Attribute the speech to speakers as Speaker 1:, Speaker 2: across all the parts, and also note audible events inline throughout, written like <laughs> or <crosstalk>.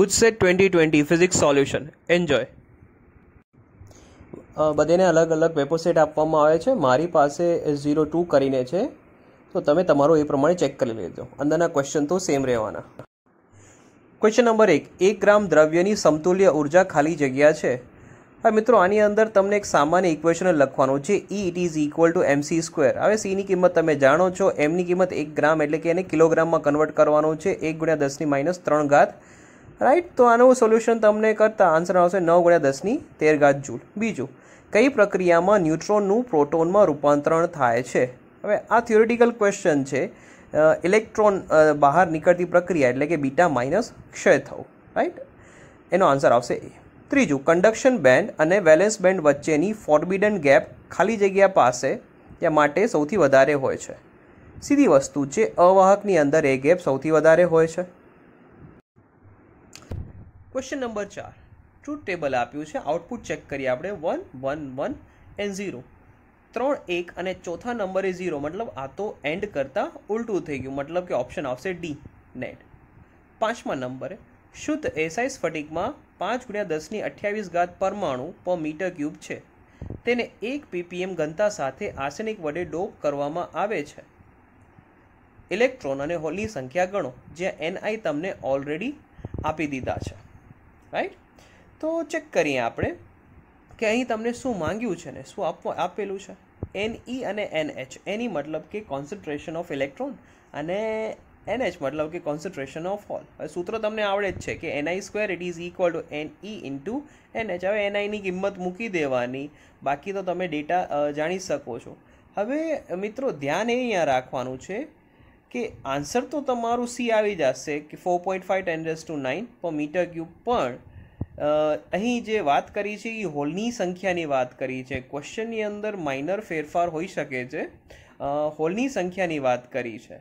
Speaker 1: ગુજસેટ twenty twenty physics solution enjoy બધેને અલગ અલગ પેપર આપવામાં આવે છે મારી પાસે ઝીરો ટુ કરીને છે તો તમે તમારો એ પ્રમાણે ચેક કરી લેજો અંદરના ક્વેશ્ચન તો સેમ રહેવાના ક્વેશ્ચન નંબર એક એક ગ્રામ દ્રવ્યની સમતુલ્ય ઉર્જા ખાલી જગ્યા છે હવે મિત્રો આની અંદર તમને એક સામાન્ય ઇક્વેશન લખવાનું છે E it is equal to mc square હવે સીની કિંમત તમે જાણો છો એમની કિંમત એક ગ્રામ એટલે કે એને કિલોગ્રામમાં કન્વર્ટ કરવાનું છે એક ગુણ્યા દસની માઇનસ ત્રણ ઘાત રાઈટ તો આનું સોલ્યુશન તમને કરતા આન્સર આવશે નવ ગુણ્યા દસની તેર ઘાત જૂલ બીજું કઈ પ્રક્રિયામાં ન્યુટ્રોનનું પ્રોટોનમાં રૂપાંતરણ થાય છે હવે આ થિયોરિટિકલ ક્વેશ્ચન છે ઇલેક્ટ્રોન બહાર નીકળતી પ્રક્રિયા એટલે કે બીટા માઇનસ ક્ષય થવું રાઈટ એનો આન્સર આવશે એ ત્રીજું કન્ડક્શન બેન્ડ અને વેલેન્સ બેન્ડ વચ્ચેની ફોરબિડન ગેપ ખાલી જગ્યા પાસે ત્યાં માટે સૌથી વધારે હોય છે સીધી વસ્તુ જે અવાહકની અંદર એ ગેપ સૌથી વધારે હોય છે ક્વેશ્ચન નંબર ચાર ટ્રુથ ટેબલ આપ્યું છે આઉટપુટ ચેક કરીએ આપણે one one one and zero ત્રણ એક અને ચોથા નંબરે ઝીરો મતલબ આ તો એન્ડ કરતાં ઉલટું થઈ ગયું મતલબ કે ઓપ્શન આવશે ડી નેટ પાંચમા નંબરે શુદ્ધ એસઆઈ સ્ફટિકમાં પાંચ ગુણ્યા દસની અઠ્યાવીસ ઘાત પરમાણુ પર મીટર ક્યુબ છે તેને એક પીપીએમ ઘનતા સાથે આર્સેનિક વડે ડોપ કરવામાં આવે છે ઇલેક્ટ્રોન અને હોલની સંખ્યા ગણો જ્યાં એનઆઈ તમને ઓલરેડી આપી દીધા છે રાઈટ તો ચેક કરીએ આપણે કે અહીં તમને શું માંગ્યું છે ને શું આપવા આપેલું છે એન ઈ e અને એન એચ એની મતલબ કે કોન્સન્ટ્રેશન ઓફ ઇલેક્ટ્રોન અને એન એચ મતલબ કે કોન્સન્ટ્રેશન ઓફ ઓલ હવે સૂત્ર તમને આવડે જ છે કે N I square it is equal to N E into N H હવે એનઆઈની કિંમત મૂકી દેવાની બાકી તો તમે ડેટા જાણી શકો છો હવે મિત્રો ધ્યાન એ અહીંયા રાખવાનું છે કે આન્સર તો તમારું સી આવી જશે કે four point five ten raise to nine per metre cube પણ અહીં જે વાત કરી છે એ હોલની સંખ્યાની વાત કરી છે ક્વેશ્ચનની અંદર માઇનર ફેરફાર હોઈ શકે છે હોલની સંખ્યાની વાત કરી છે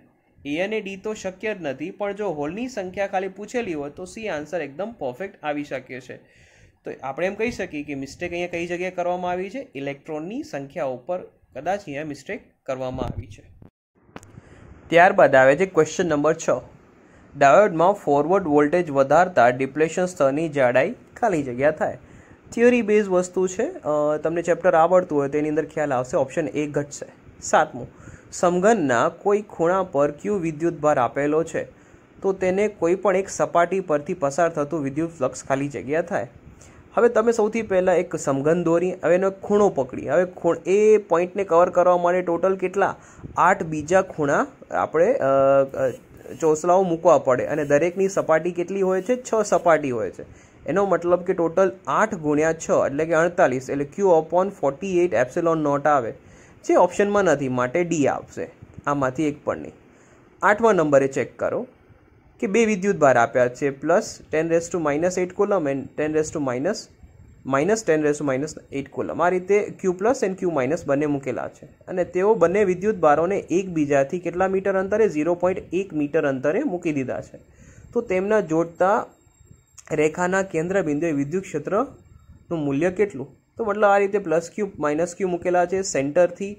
Speaker 1: એ અને ડી તો શક્ય જ નથી પણ જો હોલની સંખ્યા ખાલી પૂછેલી હોય તો સી આન્સર એકદમ પરફેક્ટ આવી શકે છે તો આપણે એમ કહી શકીએ કે મિસ્ટેક અહીંયા કઈ જગ્યાએ કરવામાં આવી છે ઇલેક્ટ્રોનની સંખ્યા ઉપર કદાચ અહીંયા મિસ્ટેક કરવામાં આવી છે ત્યારબાદ આવે છે ક્વેશ્ચન નંબર છ ડાયોડમાં ફોરવર્ડ વોલ્ટેજ વધારતા ડિપ્લેશન સ્તરની જાડાઈ ખાલી જગ્યા થાય થિયરી બેઝ વસ્તુ છે તમને ચેપ્ટર આવડતું હોય તેની અંદર ખ્યાલ આવશે ઓપ્શન એ ઘટશે સાતમું સમઘનના કોઈ ખૂણા પર ક્યુ ભાર આપેલો છે તો તેને કોઈ પણ એક સપાટી પરથી પસાર થતું વિદ્યુત ફ્લક્ષ ખાલી જગ્યા થાય હવે તમે સૌથી પહેલાં એક સમઘન દોરી હવે એનો ખૂણો પકડી હવે ખૂણ એ પોઈન્ટને કવર કરવા માટે ટોટલ કેટલા આઠ બીજા ખૂણા આપણે ચોસલાઓ મૂકવા પડે અને દરેકની સપાટી કેટલી હોય છે છ સપાટી હોય છે એનો મતલબ કે ટોટલ આઠ ગુણ્યા છ એટલે કે અડતાલીસ એટલે Q upon forty eight epsilon naught આવે જે ઓપ્શનમાં નથી માટે ડી આવશે આમાંથી એક પણ નહીં આઠમા નંબરે ચેક કરો કે બે વિદ્યુત ભાર આપ્યા છે plus ten raise to minus eight coulomb and ten raise to minus minus ten raise to minus eight coulomb આ રીતે Q plus and Q minus બંને મૂકેલા છે અને તેઓ બંને વિદ્યુત ભારોને એકબીજાથી કેટલા મીટર અંતરે ઝીરો પોઈન્ટ એક મીટર અંતરે મૂકી દીધા છે તો તેમના જોડતા રેખાના કેન્દ્ર બિંદુએ વિદ્યુત ક્ષેત્રનું મૂલ્ય કેટલું તો મતલબ આ રીતે પ્લસ ક્યુ માઇનસ ક્યુ મૂકેલા છે સેન્ટરથી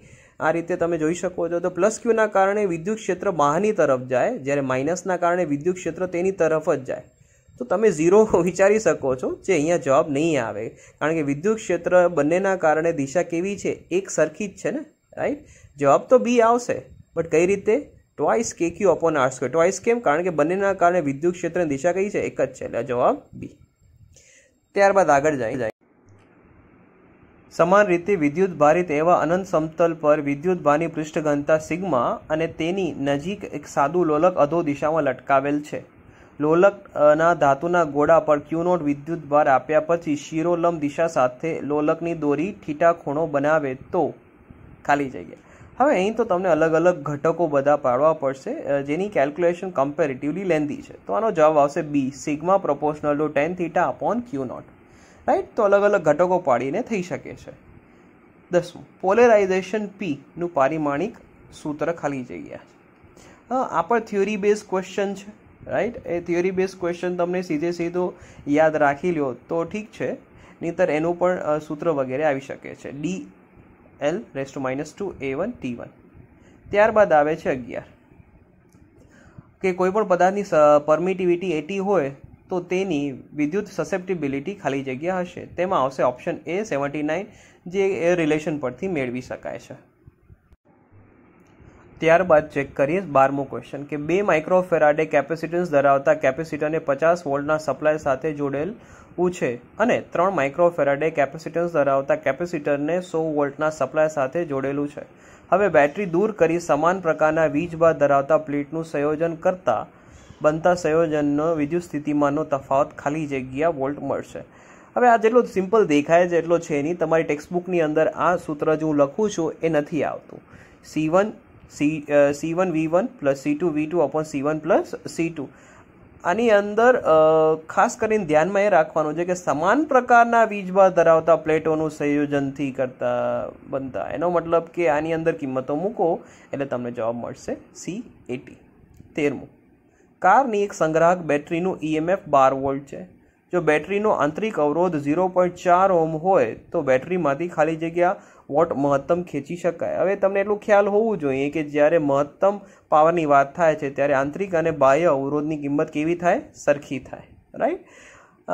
Speaker 1: આ રીતે તમે જોઈ શકો છો તો પ્લસ ક્યુના કારણે વિદ્યુત ક્ષેત્ર બહારની તરફ જાય જ્યારે માઇનસના કારણે વિદ્યુત ક્ષેત્ર તેની તરફ જ જાય તો તમે ઝીરો <laughs> વિચારી શકો છો જે અહીંયા જવાબ નહીં આવે કારણ કે વિદ્યુત ક્ષેત્ર બંનેના કારણે દિશા કેવી છે એક સરખી જ છે ને રાઈટ જવાબ તો બી આવશે બટ કઈ રીતે ટ્વાઇસ કે Q upon R square twice કેમ કારણ કે બંનેના કારણે વિદ્યુત ક્ષેત્રની દિશા કઈ છે એક જ છે એટલે જવાબ બી ત્યારબાદ આગળ જાય જાય સમાન રીતે વિદ્યુત ભારિત એવા અનંત સમતલ પર વિદ્યુત ભારની પૃષ્ઠઘનતા સિગ્મા અને તેની નજીક એક સાદું લોલક અધો દિશામાં લટકાવેલ છે લોલકના ધાતુના ગોળા પર ક્યુનોટ વિદ્યુત ભાર આપ્યા પછી શિરોલમ દિશા સાથે લોલકની દોરી ઠીટા ખૂણો બનાવે તો ખાલી જગ્યા હવે અહીં તો તમને અલગ અલગ ઘટકો બધા પાડવા પડશે જેની કેલ્ક્યુલેશન કમ્પેરેટિવલી લેન્ધી છે તો આનો જવાબ આવશે B sigma proportional to tan theta upon Q naught right તો અલગ અલગ ઘટકો પાડીને થઈ શકે છે દસમું પોલેરાઇઝેશન પીનું પારિમાણિક સૂત્ર ખાલી જગ્યા છે આ પણ થિયોરી બેઝ ક્વેશ્ચન છે રાઈટ એ થિયોરી બેઝ ક્વેશ્ચન તમને સીધે સીધો યાદ રાખી લ્યો તો ઠીક છે નહીતર એનું પણ સૂત્ર વગેરે આવી શકે છે D L raise to minus two A one T one ત્યારબાદ આવે છે અગિયાર કે કોઈપણ પદાર્થની પરમિટિવિટી એટી હોય તો તેની વિદ્યુત સસેપ્ટિબિલિટી ખાલી જગ્યા હશે તેમાં આવશે ઓપ્શન એ સેવન્ટી નાઇન જે એ રિલેશન પરથી મેળવી શકાય છે ત્યારબાદ ચેક કરીએ બારમું ક્વેશ્ચન કે બે માઇક્રોફેરાડે કેપેસિટન્સ ધરાવતા કેપેસિટરને પચાસ વોલ્ટના સપ્લાય સાથે જોડેલું છે અને ત્રણ માઇક્રોફેરાડે કેપેસિટન્સ ધરાવતા કેપેસિટરને સો વોલ્ટના સપ્લાય સાથે જોડેલું છે હવે બેટરી દૂર કરી સમાન પ્રકારના વીજ બાદ ધરાવતા પ્લેટનું સંયોજન કરતાં બનતા સંયોજનનો વિદ્યુત સ્થિતિમાનનો તફાવત ખાલી જગ્યા વોલ્ટ મળશે હવે આ જેટલો સિમ્પલ દેખાય છે એટલો છે નહીં તમારી ટેક્સ્ટબુકની અંદર આ સૂત્ર જે હું લખું છું એ નથી આવતું C one C C one V one plus C two V two upon C one plus C two આની અંદર ખાસ કરીને ધ્યાનમાં એ રાખવાનું છે કે સમાન પ્રકારના વીજભાર ધરાવતા પ્લેટોનું સંયોજનથી કરતા બનતા એનો મતલબ કે આની અંદર કિંમતો મૂકો એટલે તમને જવાબ મળશે સી એટી તેરમું કારની એક સંગ્રાહક બેટરીનું ઈએમએફ e બાર વોલ્ટ છે જો બેટરીનો આંતરિક અવરોધ ઝીરો પોઈન્ટ ચાર ઓમ હોય તો બેટરીમાંથી ખાલી જગ્યા વોટ મહત્તમ ખેંચી શકાય હવે તમને એટલું ખ્યાલ હોવું જોઈએ કે જ્યારે મહત્તમ પાવરની વાત થાય છે ત્યારે આંતરિક અને બાહ્ય અવરોધની કિંમત કેવી થાય સરખી થાય રાઈટ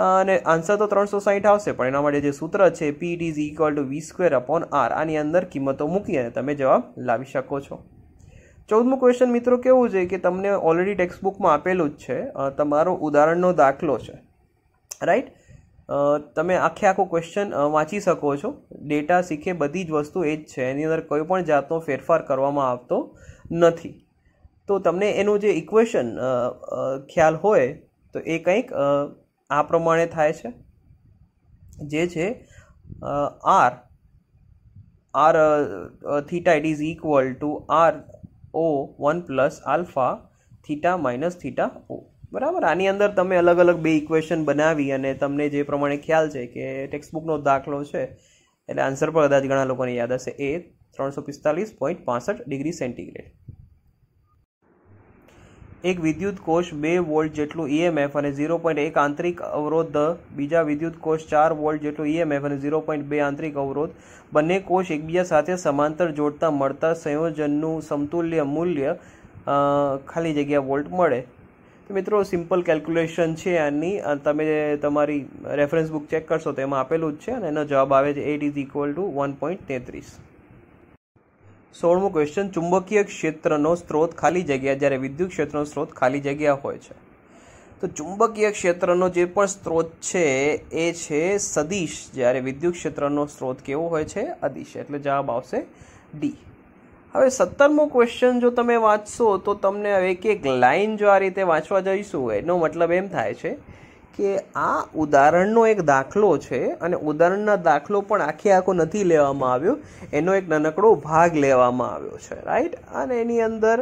Speaker 1: અને આન્સર તો ત્રણસો સાહીઠ આવશે પણ એના માટે જે સૂત્ર છે P it is equal to V square upon R આની અંદર કિંમતો મૂકી અને તમે જવાબ લાવી શકો છો ચૌદમું ક્વેશ્ચન મિત્રો કેવું છે કે તમને ઓલરેડી ટેક્સ્ટબુકમાં આપેલું જ છે તમારો ઉદાહરણનો દાખલો છે રાઈટ તમે આખે આખો ક્વેશ્ચન વાંચી શકો છો ડેટા શીખે બધી જ વસ્તુ એ જ છે એની અંદર કોઈ પણ જાતનો ફેરફાર કરવામાં આવતો નથી તો તમને એનું જે ઇક્વેશન ખ્યાલ હોય તો એ કંઈક આ પ્રમાણે થાય છે જે છે R R theta it is equal to R O one plus alpha theta minus theta O બરાબર આની અંદર તમે અલગ અલગ બે ઇક્વેશન બનાવી અને તમને જે પ્રમાણે ખ્યાલ છે કે ટેક્સ્ટબુકનો દાખલો છે એટલે આન્સર પણ કદાચ ઘણા લોકોને યાદ હશે એ ત્રણસો પિસ્તાલીસ પોઈન્ટ પાસઠ ડિગ્રી સેન્ટીગ્રેડ એક વિદ્યુત કોષ બે વોલ્ટ જેટલું ઈએમએફ e અને ઝીરો પોઈન્ટ એક આંતરિક અવરોધ બીજા વિદ્યુત કોષ ચાર વોલ્ટ જેટલું ઈએમએફ e અને ઝીરો પોઈન્ટ બે આંતરિક અવરોધ બંને કોષ એકબીજા સાથે સમાંતર જોડતા મળતા સંયોજનનું સમતુલ્ય મૂલ્ય ખાલી જગ્યા વોલ્ટ મળે તો મિત્રો સિમ્પલ કેલ્ક્યુલેશન છે આની તમે તમારી રેફરન્સ બુક ચેક કરશો તો એમાં આપેલું જ છે અને એનો જવાબ આવે છે it is equal to one point તેત્રીસ સોળમો ક્વેશ્ચન ચુંબકીય ક્ષેત્રનો સ્ત્રોત ખાલી જગ્યા જ્યારે વિદ્યુત ક્ષેત્રનો સ્ત્રોત ખાલી જગ્યા હોય છે તો ચુંબકીય ક્ષેત્રનો જે પણ સ્ત્રોત છે એ છે સદીશ જ્યારે વિદ્યુત ક્ષેત્રનો સ્ત્રોત કેવો હોય છે અદિશ એટલે જવાબ આવશે ડી હવે સત્તરમો ક્વેશ્ચન જો તમે વાંચશો તો તમને એક એક લાઇન જો આ રીતે વાંચવા જઈશું એનો મતલબ એમ થાય છે કે આ ઉદાહરણનો એક દાખલો છે અને ઉદાહરણના દાખલો પણ આખે આખો નથી લેવામાં આવ્યો એનો એક નાનકડો ભાગ લેવામાં આવ્યો છે રાઈટ અને એની અંદર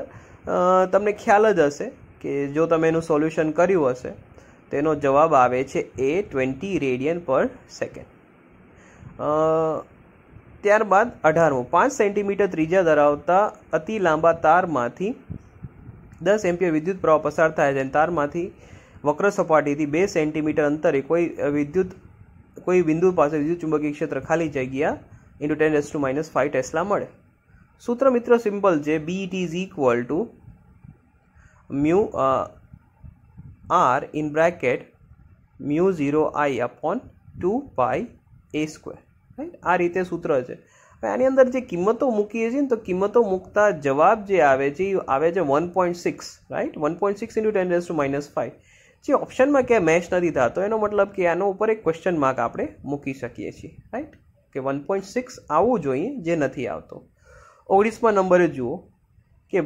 Speaker 1: તમને ખ્યાલ જ હશે કે જો તમે એનું સોલ્યુશન કર્યું હશે તેનો જવાબ આવે છે એ ટ્વેન્ટી રેડિયન પર સેકન્ડ ત્યારબાદ અઢારમું પાંચ સેન્ટીમીટર ત્રીજા ધરાવતા અતિ લાંબા તારમાંથી દસ એમ્પિયર વિદ્યુત પ્રવાહ પસાર થાય છે તારમાંથી वक्र सपाटी थी बे सेंटीमीटर अंतरे कोई विद्युत कोई बिंदु पास विद्युत चुंबकीय क्षेत्र खाली जगह into ten raise to minus five tesla मे सूत्र मित्र सीम्पल है B it is equal to mu R in bracket mu zero I upon two pi A square right आ रीते सूत्र है आनी अंदर जो किमतों मूकी है तो किमतों मूकता जवाब जो है one point six right one point six into ten raise to minus five જે ઓપ્શનમાં ક્યાંય મેચ નથી થતો એનો મતલબ કે આનો ઉપર એક ક્વેશ્ચન માર્ક આપણે મૂકી શકીએ છીએ રાઈટ કે વન પોઈન્ટ સિક્સ આવવું જોઈએ જે નથી આવતો ઓગણીસમાં નંબરે જુઓ કે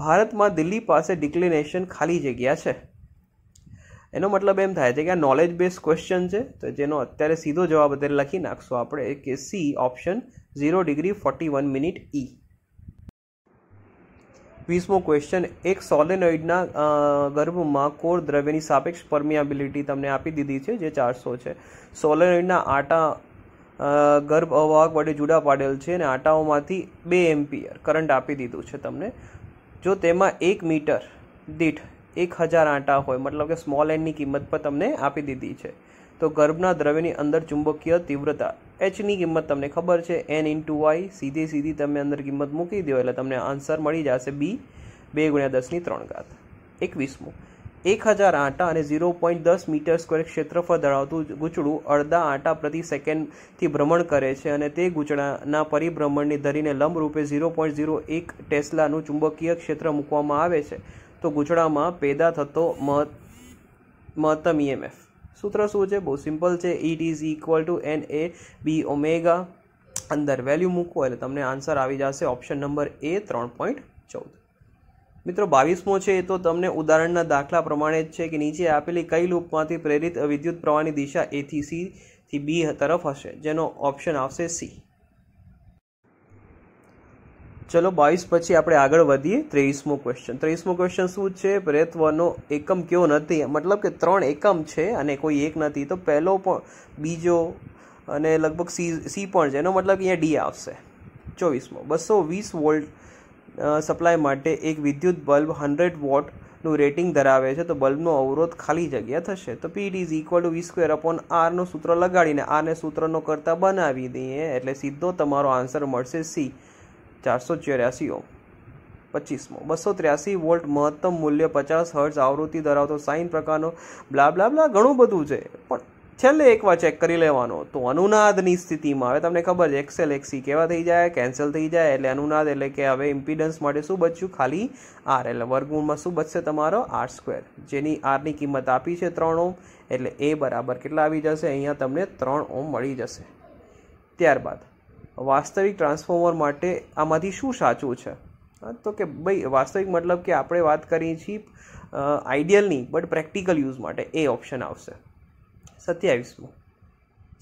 Speaker 1: ભારતમાં દિલ્હી પાસે ડિક્લિનેશન ખાલી જગ્યા છે એનો મતલબ એમ થાય છે કે આ નોલેજ બેઝ ક્વેશ્ચન છે તો જેનો અત્યારે સીધો જવાબ અત્યારે લખી નાખશું આપણે કે C option zero degree forty one minute ઈ વીસમો ક્વેશ્ચન એક સોલેનોઇડના ગર્ભમાં કોર દ્રવ્યની સાપેક્ષ પરમિયાબિલિટી તમને આપી દીધી છે જે ચારસો છે સોલેનોઇડના આટા ગર્ભ અવાહક વડે જુડા પાડેલ છે અને આટાઓમાંથી બે એમ્પિયર કરંટ આપી દીધું છે તમને જો તેમાં એક મીટર દીઠ એક હજાર આંટા હોય મતલબ કે સ્મોલ એન્ડની કિંમત પણ તમને આપી દીધી છે તો ગર્ભના દ્રવ્યની અંદર ચુંબકીય તીવ્રતા એચની કિંમત તમને ખબર છે એન ઇન્ટુ વાય સીધી સીધી તમે અંદર કિંમત મૂકી દો એટલે તમને આન્સર મળી જશે બી બે ગુણ્યા દસની ત્રણ ઘાત એકવીસમું એક હજાર આંટા અને ઝીરો પોઈન્ટ દસ મીટર સ્ક્વેર ક્ષેત્રફળ ધરાવતું ગૂંચડું અડધા આંટા પ્રતિ સેકન્ડથી ભ્રમણ કરે છે અને તે ગૂંચડાના પરિભ્રમણની ધરીને લંબરૂપે ઝીરો પોઈન્ટ ઝીરો એક ટેસ્લાનું ચુંબકીય ક્ષેત્ર મૂકવામાં આવે છે તો ગૂંચડામાં પેદા થતો મહત્તમ ઈએમએફ e સૂત્ર શું છે બહુ સિમ્પલ છે it is equal to N A B omega અંદર વેલ્યુ મૂકો એટલે તમને આન્સર આવી જશે ઓપ્શન નંબર એ ત્રણ પોઈન્ટ ચૌદ મિત્રો બાવીસમો છે એ તો તમને ઉદાહરણના દાખલા પ્રમાણે જ છે કે નીચે આપેલી કઈ લૂપમાંથી પ્રેરિત વિદ્યુત પ્રવાહની દિશા એથી સીથી બી તરફ હશે જેનો ઓપ્શન આવશે સી ચલો બાવીસ પછી આપણે આગળ વધીએ ત્રેવીસમો ક્વેશ્ચન ત્રેવીસમો ક્વેશ્ચન શું છે પ્રયત્નનો એકમ કયો નથી મતલબ કે ત્રણ એકમ છે અને કોઈ એક નથી તો પહેલો પણ બીજો અને લગભગ સી સી પણ છે એનો મતલબ અહીંયા ડી આવશે ચોવીસમો બસો વીસ વોલ્ટ સપ્લાય માટે એક વિદ્યુત બલ્બ હંડ્રેડ વોટનું રેટિંગ ધરાવે છે તો બલ્બનો અવરોધ ખાલી જગ્યા થશે તો P is equal to V square upon આરનું સૂત્ર લગાડીને આરને સૂત્રનો કરતાં બનાવી દઈએ એટલે સીધો તમારો આન્સર મળશે સી ચારસો ચોર્યાસીઓ પચીસમો બસો ત્ર્યાસી વોલ્ટ મહત્તમ મૂલ્ય પચાસ હર્ટ્ઝ આવૃત્તિ ધરાવતો સાઇન પ્રકારનો બ્લા બ્લા બ્લા ઘણું બધું છે પણ છેલ્લે એકવાર ચેક કરી લેવાનો તો અનુનાદની સ્થિતિમાં હવે તમને ખબર છે એક્સેલ એક્સી e કેવા થઈ જાય કેન્સલ થઈ જાય એટલે અનુનાદ એટલે કે હવે ઇમ્પિડન્સ માટે શું બચ્યું ખાલી આર એટલે વર્ગમૂળમાં શું બચશે તમારો આર સ્ક્વેર જેની આરની કિંમત આપી છે ત્રણ ઓમ એટલે એ બરાબર કેટલા આવી જશે અહીંયા તમને ત્રણ ઓમ મળી જશે ત્યારબાદ વાસ્તવિક ટ્રાન્સફોર્મર માટે આમાંથી શું સાચું છે તો કે ભાઈ વાસ્તવિક મતલબ કે આપણે વાત કરીએ છીએ આઈડિયલની બટ પ્રેક્ટિકલ યુઝ માટે એ ઓપ્શન આવશે સત્યાવીસમું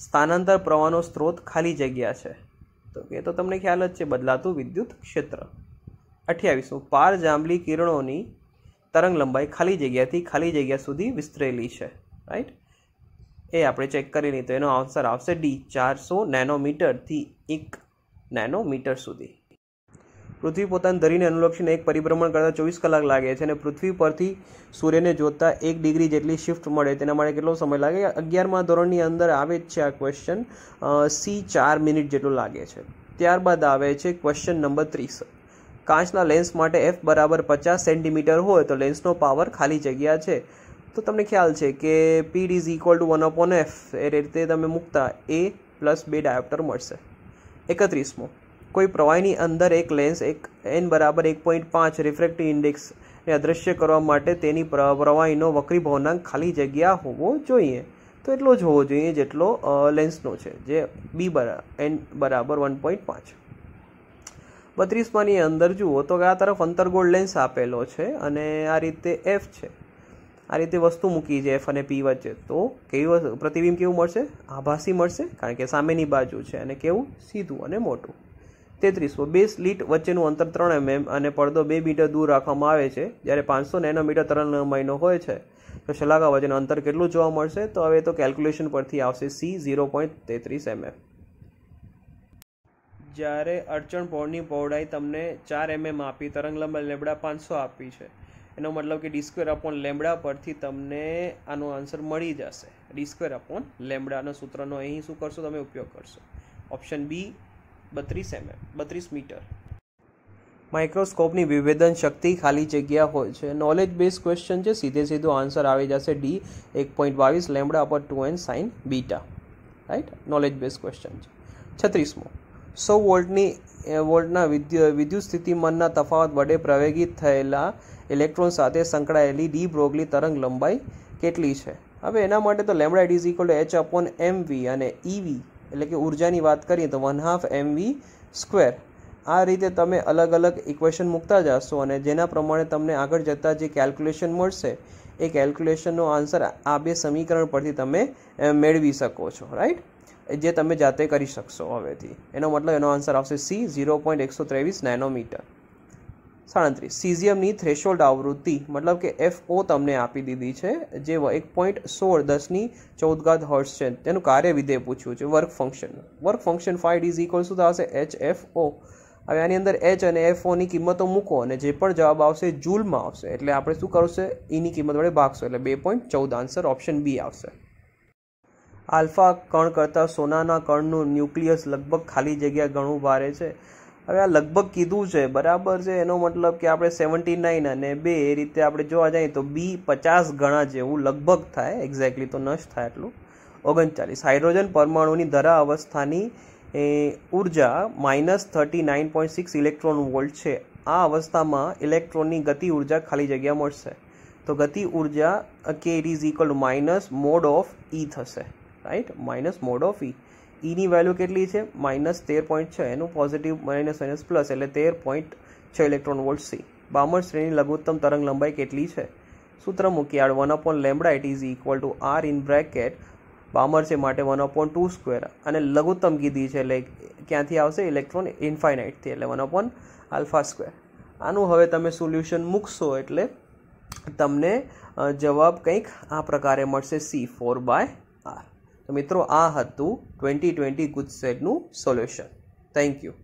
Speaker 1: સ્થાનાંતર પ્રવાહનો સ્ત્રોત ખાલી જગ્યા છે તો એ તો તમને ખ્યાલ જ છે બદલાતું વિદ્યુત ક્ષેત્ર અઠ્યાવીસમું પાર જાંબલી કિરણોની તરંગ લંબાઈ ખાલી જગ્યાથી ખાલી જગ્યા સુધી વિસ્તરેલી છે રાઈટ એ આપણે ચેક કરી લઈએ તો એનો આન્સર આવશે ડી ચારસો નેનોમીટરથી એક નેનોમીટર સુધી પૃથ્વી પોતાની ધરીને અનુલક્ષીને એક પરિભ્રમણ કરતાં ચોવીસ કલાક લાગે છે અને પૃથ્વી પરથી સૂર્યને જોતા એક ડિગ્રી જેટલી શિફ્ટ મળે તેના માટે કેટલો સમય લાગે અગિયારમાં ધોરણની અંદર આવે જ છે આ ક્વેશ્ચન સી ચાર મિનિટ જેટલું લાગે છે ત્યારબાદ આવે છે ક્વેશ્ચન નંબર ત્રીસ કાચના લેન્સ માટે એફ બરાબર પચાસ સેન્ટીમીટર હોય તો લેન્સનો પાવર ખાલી જગ્યા છે તો તમને ખ્યાલ છે કે પીડ is equal to one upon F એ રીતે તમે મૂકતા એ પ્લસ બે ડાયોપ્ટર મળશે એકત્રીસમો કોઈ પ્રવાહીની અંદર એક લેન્સ એક એન બરાબર એક પોઈન્ટ પાંચ રિફ્રેક્ટિવ ઇન્ડેક્સ ને અદૃશ્ય કરવા માટે તેની પ્રવાહીનો વક્રી ભવનાંક ખાલી જગ્યા હોવો જોઈએ તો એટલો જ હોવો જોઈએ જેટલો લેન્સનો છે જે બી બરાબર એન બરાબર વન પોઈન્ટ પાંચ બત્રીસમાંની અંદર જુઓ તો આ તરફ અંતર્ગોળ લેન્સ આપેલો છે અને આ રીતે એફ છે આ રીતે વસ્તુ મૂકી છે એફ અને પી વચ્ચે તો કેવું પ્રતિબિંબ કેવું મળશે આભાસી મળશે કારણ કે સામેની બાજુ છે અને કેવું સીધું અને મોટું તેત્રીસો બે સ્લીટ વચ્ચેનું અંતર ત્રણ એમએમ અને પડદો બે મીટર દૂર રાખવામાં આવે છે જ્યારે પાંચસો નેનોમીટર મહિનો હોય છે તો શલાકા વચ્ચેનું અંતર કેટલું જોવા મળશે તો હવે તો કેલ્ક્યુલેશન પરથી આવશે સી ઝીરો પોઈન્ટ તેત્રીસ એમએમ જ્યારે અડચણ પહોળની પહોળાઈ તમને ચાર એમએમ આપી તરંગલંબાઈ લેબડા પાંચસો આપી છે એનો મતલબ કે ડી સ્ક્વેર અપોન લેમડા પરથી તમને આનો આન્સર મળી જશે ડી સ્ક્વેર અપોન લેમડાના સૂત્રનો અહીં શું કરશો તમે ઉપયોગ કરશો ઓપ્શન બી બત્રીસ એમએમ mm, બત્રીસ મીટર માઇક્રોસ્કોપની વિભેદન શક્તિ ખાલી જગ્યા હોય છે નોલેજ બેઝ ક્વેશ્ચન છે સીધે સીધો આન્સર આવી જશે ડી એક પોઈન્ટ બાવીસ lambda upon two and sine beta right knowledge base question છે છત્રીસમો સો વોલ્ટની વોલ્ટના વિદ્યુ વિદ્યુત સ્થિતિમાનના તફાવત વડે પ્રવેગિત થયેલા ઇલેક્ટ્રોન સાથે સંકળાયેલી ડી બ્રોગલી તરંગ લંબાઈ કેટલી છે હવે એના માટે તો lambda it is equal to H upon M V અને ઈવી એટલે કે ઉર્જાની વાત કરીએ તો one half M V square આ રીતે તમે અલગ અલગ ઇક્વેશન મૂકતા જશો અને જેના પ્રમાણે તમને આગળ જતાં જે કેલ્ક્યુલેશન મળશે એ કેલ્ક્યુલેશનનો આન્સર આ બે સમીકરણ પરથી તમે મેળવી શકો છો રાઈટ જે તમે જાતે કરી શકશો હવેથી એનો મતલબ એનો આન્સર આવશે સી ઝીરો પોઈન્ટ એકસો ત્રેવીસ નેનોમીટર સાડત્રીસ સીઝિયમની થ્રેશોલ્ડ આવૃત્તિ મતલબ કે એફ ઓ તમને આપી દીધી છે જે એક પોઈન્ટ સોળ દસની ચૌદ ગાદ હર્ટ્સ છે તેનું કાર્ય વિધેય પૂછ્યું છે work function work function five ડીઝ ઇક્વલ શું થશે એચ એફ ઓ હવે આની અંદર એચ અને એફ ઓની કિંમતો મૂકો અને જે પણ જવાબ આવશે જૂલમાં આવશે એટલે આપણે શું કરશે એની e કિંમત વડે ભાગશો એટલે બે પોઈન્ટ ચૌદ આન્સર ઓપ્શન બી આવશે આલ્ફા કણ કરતાં સોનાના કણનું ન્યુક્લિયસ લગભગ ખાલી જગ્યા ઘણું ભારે છે હવે આ લગભગ કીધું છે બરાબર છે એનો મતલબ કે આપણે સેવન્ટી નાઇન અને બે એ રીતે આપણે જોવા જઈએ તો બી પચાસ ગણા જેવું લગભગ થાય એક્ઝેક્ટલી તો નશ થાય એટલું ઓગણચાલીસ હાઇડ્રોજન પરમાણુની ધરા અવસ્થાની એ ઉર્જા minus thirty nine point six electron volt છે આ અવસ્થામાં ઇલેક્ટ્રોનની ગતિ ઉર્જા ખાલી જગ્યા મળશે તો ગતિ ઉર્જા કે it is equal minus mod of E થશે right minus mod of E ઈની વેલ્યુ કેટલી છે માઇનસ તેર પોઈન્ટ છ એનું પોઝિટિવ માઇનસ માઇનસ પ્લસ એટલે તેર પોઈન્ટ છ ઇલેક્ટ્રોન વોલ્ટ સી બામર શ્રેણી લઘુત્તમ તરંગ લંબાઈ કેટલી છે સૂત્ર મૂકી આડ one upon lambda it is equal to R in bracket Balmer છે માટે વન અપોન ટુ સ્ક્વેર અને લઘુત્તમ કીધી છે એટલે ક્યાંથી આવશે ઇલેક્ટ્રોન ઇન્ફાઇનાઇટથી એટલે વન અપોન આલ્ફા સ્ક્વેર આનું હવે તમે સોલ્યુશન મૂકશો એટલે તમને જવાબ કંઈક આ પ્રકારે મળશે સી ફોર બાય આર તો મિત્રો આ હતું ટ્વેન્ટી ટ્વેન્ટી ગુજસેટનું સોલ્યુશન થેન્ક યુ